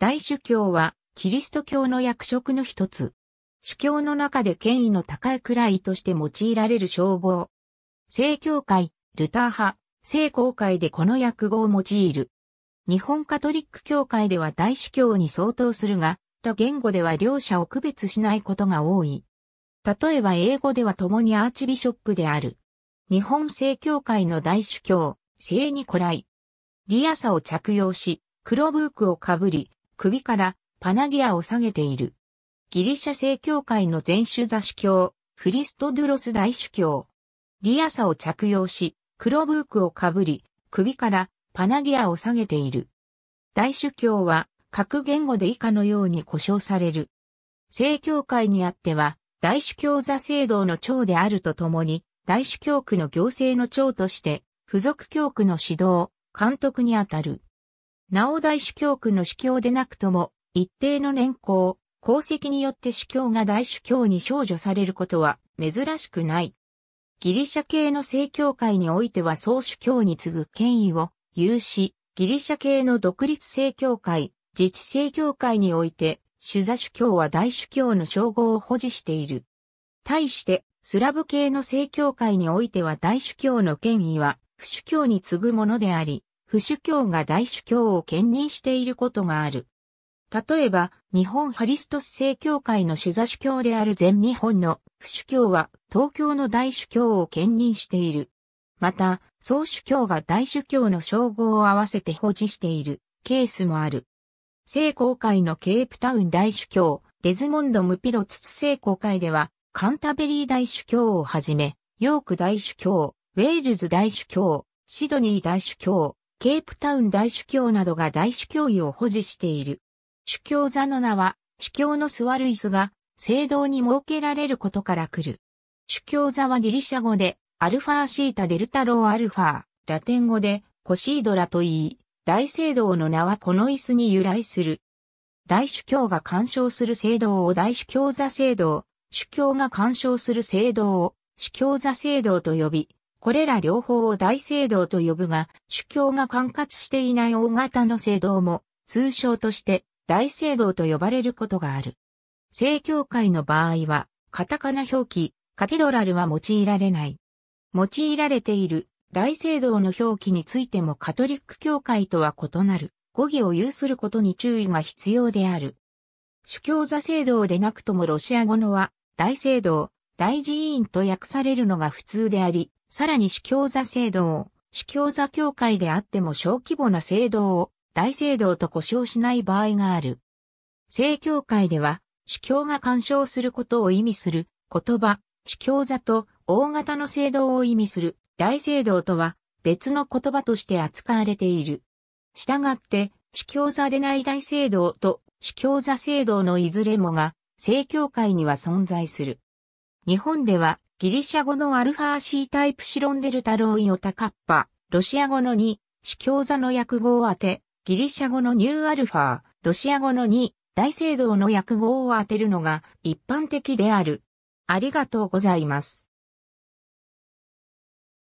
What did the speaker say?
大主教は、キリスト教の役職の一つ。主教の中で権威の高い位として用いられる称号。聖教会、ルター派、聖公会でこの訳語を用いる。日本カトリック教会では大司教に相当するが、と言語では両者を区別しないことが多い。例えば英語では共にアーチビショップである。日本聖教会の大主教、聖ニコライ。リアサを着用し、黒ブークをかぶり、首からパナギアを下げている。ギリシャ正教会の全主座主教、フリストドゥロス大主教。リアサを着用し、黒ブークをかぶり、首からパナギアを下げている。大主教は各言語で以下のように呼称される。正教会にあっては、大主教座制度の長であるとともに、大主教区の行政の長として、付属教区の指導、監督にあたる。なお大主教区の主教でなくとも、一定の年功、功績によって主教が大主教に少女されることは珍しくない。ギリシャ系の正教会においては総主教に次ぐ権威を有し、ギリシャ系の独立正教会、自治正教会において、主座主教は大主教の称号を保持している。対して、スラブ系の正教会においては大主教の権威は、不主教に次ぐものであり、不主教が大主教を兼任していることがある。例えば、日本ハリストス正教会の主座主教である全日本の不主教は東京の大主教を兼任している。また、総主教が大主教の称号を合わせて保持しているケースもある。聖公会のケープタウン大主教、デズモンド・ムピロツツ聖公会では、カンタベリー大主教をはじめ、ヨーク大主教、ウェールズ大主教、シドニー大主教、ケープタウン大主教などが大主教位を保持している。主教座の名は、主教の座る椅子が、聖堂に設けられることから来る。主教座はギリシャ語で、アルファーシータデルタローアルファ、ラテン語で、コシードラと言い、大聖堂の名はこの椅子に由来する。大主教が干渉する聖堂を大主教座聖堂、主教が干渉する聖堂を主教座聖堂と呼び、これら両方を大聖堂と呼ぶが、主教が管轄していない大型の聖堂も、通称として大聖堂と呼ばれることがある。聖教会の場合は、カタカナ表記、カテドラルは用いられない。用いられている大聖堂の表記についてもカトリック教会とは異なる語義を有することに注意が必要である。主教座聖堂でなくともロシア語のは大聖堂、大寺院と訳されるのが普通であり、さらに主教座制度を、主教座協会であっても小規模な制度を大聖堂と呼称しない場合がある。聖教会では、主教が干渉することを意味する言葉、主教座と大型の聖堂を意味する大聖堂とは別の言葉として扱われている。したがって、主教座でない大聖堂と主教座聖堂のいずれもが、聖教会には存在する。日本では、ギリシャ語のアルファー C タイプシロンデルタロイオタカッパ、ロシア語の2、司教座の訳語を当て、ギリシャ語のニューアルファ、ロシア語の2、大聖堂の訳語を当てるのが一般的である。ありがとうございます。